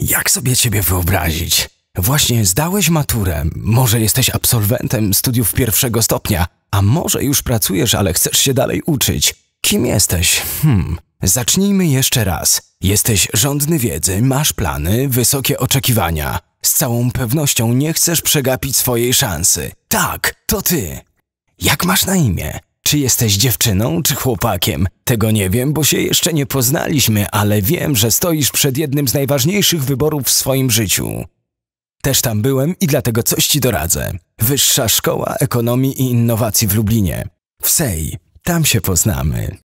Jak sobie ciebie wyobrazić? Właśnie zdałeś maturę, może jesteś absolwentem studiów pierwszego stopnia, a może już pracujesz, ale chcesz się dalej uczyć. Kim jesteś? Hmm. Zacznijmy jeszcze raz. Jesteś rządny wiedzy, masz plany, wysokie oczekiwania. Z całą pewnością nie chcesz przegapić swojej szansy. Tak, to ty. Jak masz na imię? Czy jesteś dziewczyną czy chłopakiem? Tego nie wiem, bo się jeszcze nie poznaliśmy, ale wiem, że stoisz przed jednym z najważniejszych wyborów w swoim życiu. Też tam byłem i dlatego coś ci doradzę. Wyższa Szkoła Ekonomii i Innowacji w Lublinie. W SEJ. Tam się poznamy.